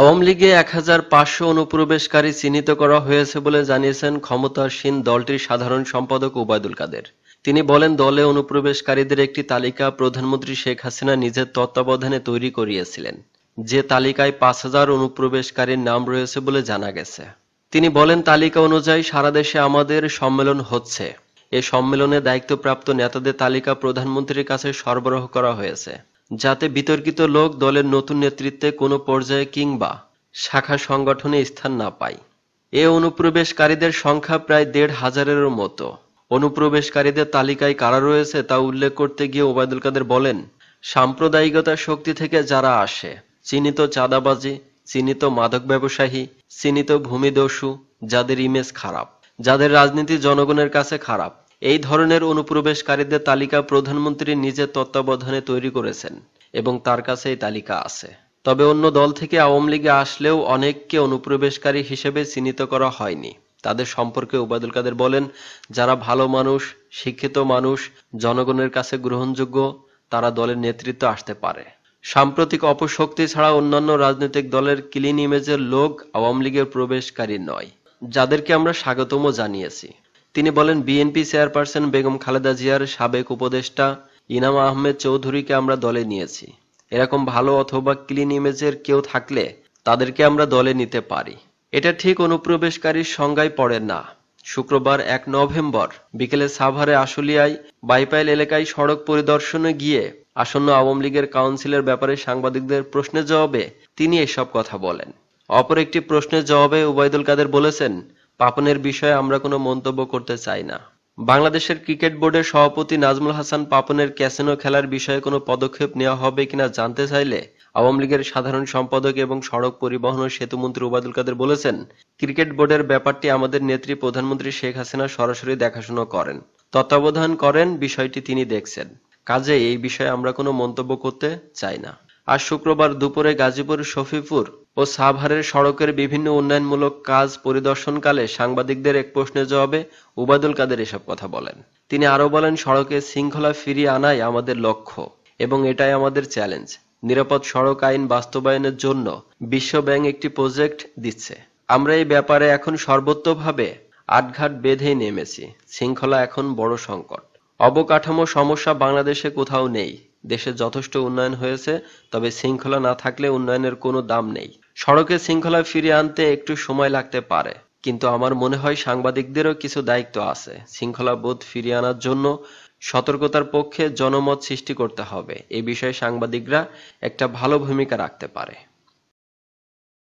আওয়ামী লীগে এক হাজার পাঁচশো অনুপ্রবেশকারী চিহ্নিত করা হয়েছে বলে জানিয়েছেন ক্ষমতাসীন দলটির সাধারণ সম্পাদক ওবায়দুল কাদের তিনি বলেন দলে অনুপ্রবেশকারীদের একটি তালিকা প্রধানমন্ত্রী শেখ হাসিনা নিজের তত্ত্বাবধানে তৈরি করিয়েছিলেন যে তালিকায় পাঁচ হাজার অনুপ্রবেশকারীর নাম রয়েছে বলে জানা গেছে তিনি বলেন তালিকা অনুযায়ী সারা দেশে আমাদের সম্মেলন হচ্ছে এ সম্মেলনে দায়িত্বপ্রাপ্ত নেতাদের তালিকা প্রধানমন্ত্রীর কাছে সরবরাহ করা হয়েছে যাতে বিতর্কিত লোক দলের নতুন নেতৃত্বে কোনো পর্যায়ে কিংবা শাখা সংগঠনে স্থান না পায় এ অনুপ্রবেশকারীদের সংখ্যা প্রায় দেড় হাজারেরও মতো অনুপ্রবেশকারীদের তালিকায় কারা রয়েছে তা উল্লেখ করতে গিয়ে ওবায়দুল কাদের বলেন সাম্প্রদায়িকতার শক্তি থেকে যারা আসে চিহ্নিত চাঁদাবাজি চিহ্নিত মাদক ব্যবসায়ী চিহ্নিত ভূমিদস্যু যাদের ইমেজ খারাপ যাদের রাজনীতি জনগণের কাছে খারাপ এই ধরনের অনুপ্রবেশকারীদের তালিকা প্রধানমন্ত্রী নিজের তত্ত্বাবধানে তৈরি করেছেন এবং তার কাছে এই তালিকা আছে তবে অন্য দল থেকে আওয়ামী লীগে আসলেও অনেককে অনুপ্রবেশকারী হিসেবে চিহ্নিত করা হয়নি তাদের সম্পর্কে ওবায়দুল কাদের বলেন যারা ভালো মানুষ শিক্ষিত মানুষ জনগণের কাছে গ্রহণযোগ্য তারা দলের নেতৃত্ব আসতে পারে সাম্প্রতিক অপশক্তি ছাড়া অন্যান্য রাজনৈতিক দলের ক্লিন ইমেজের লোক আওয়ামী লীগের প্রবেশকারী নয় যাদেরকে আমরা স্বাগতমও জানিয়েছি তিনি বলেন বিএনপি চেয়ারপারসন বেগম খালেদা জিয়ার সাবেক উপদেষ্টা ইনাম আহমেদ চৌধুরীকে আমরা দলে নিয়েছি এরকম ভালো অথবা ক্লিন ইমেজের কেউ থাকলে তাদেরকে আমরা দলে নিতে পারি এটা ঠিক অনুপ্রবেশকারীর সংজ্ঞায় পড়ে না শুক্রবার এক নভেম্বর বিকেলে সাভারে আশুলিয়ায় বাইপাইল এলাকায় সড়ক পরিদর্শনে গিয়ে আসন্ন আওয়ামী লীগের কাউন্সিলের ব্যাপারে সাংবাদিকদের প্রশ্নের জবাবে তিনি এসব কথা বলেন অপর একটি প্রশ্নের জবাবে ওবায়দুল কাদের বলেছেন পাপনের বিষয়ে আমরা কোনো মন্তব্য করতে চাই না বাংলাদেশের ক্রিকেট বোর্ডের সভাপতি নাজমুল হাসান পাপনের ক্যাসিনো খেলার বিষয়ে কোনো পদক্ষেপ নেওয়া হবে কিনা জানতে চাইলে আওয়ামী লীগের সাধারণ সম্পাদক এবং সড়ক পরিবহন ও সেতুমন্ত্রী ওবায়দুল কাদের বলেছেন ক্রিকেট বোর্ডের ব্যাপারটি আমাদের নেত্রী প্রধানমন্ত্রী শেখ হাসিনা সরাসরি দেখাশোনা করেন তত্ত্বাবধান করেন বিষয়টি তিনি দেখছেন কাজে এই বিষয়ে আমরা কোনো মন্তব্য করতে চাই না আজ শুক্রবার দুপুরে গাজীপুর শফিপুর ও সাভারের সড়কের বিভিন্ন উন্নয়নমূলক কাজ পরিদর্শনকালে সাংবাদিকদের এক প্রশ্নের জবাবে উবাদুল কাদের এসব কথা বলেন তিনি আরও বলেন সড়কে শৃঙ্খলা ফিরিয়ে আনাই আমাদের লক্ষ্য এবং এটাই আমাদের চ্যালেঞ্জ নিরাপদ সড়ক আইন বাস্তবায়নের জন্য বিশ্বব্যাংক একটি প্রজেক্ট দিচ্ছে আমরা এই ব্যাপারে এখন সর্বোত্তভাবে আটঘাট বেঁধেই নেমেছি শৃঙ্খলা এখন বড় সংকট অবকাঠামো সমস্যা বাংলাদেশে কোথাও নেই দেশে যথেষ্ট উন্নয়ন হয়েছে তবে শৃঙ্খলা না থাকলে উন্নয়নের কোনো দাম নেই সড়কে শৃঙ্খলা ফিরিয়ে আনতে একটু সময় লাগতে পারে কিন্তু আমার মনে হয় সাংবাদিকদেরও কিছু দায়িত্ব আছে শৃঙ্খলা বোধ ফিরিয়ে আনার জন্য সতর্কতার পক্ষে জনমত সৃষ্টি করতে হবে এ বিষয়ে সাংবাদিকরা একটা ভালো ভূমিকা রাখতে পারে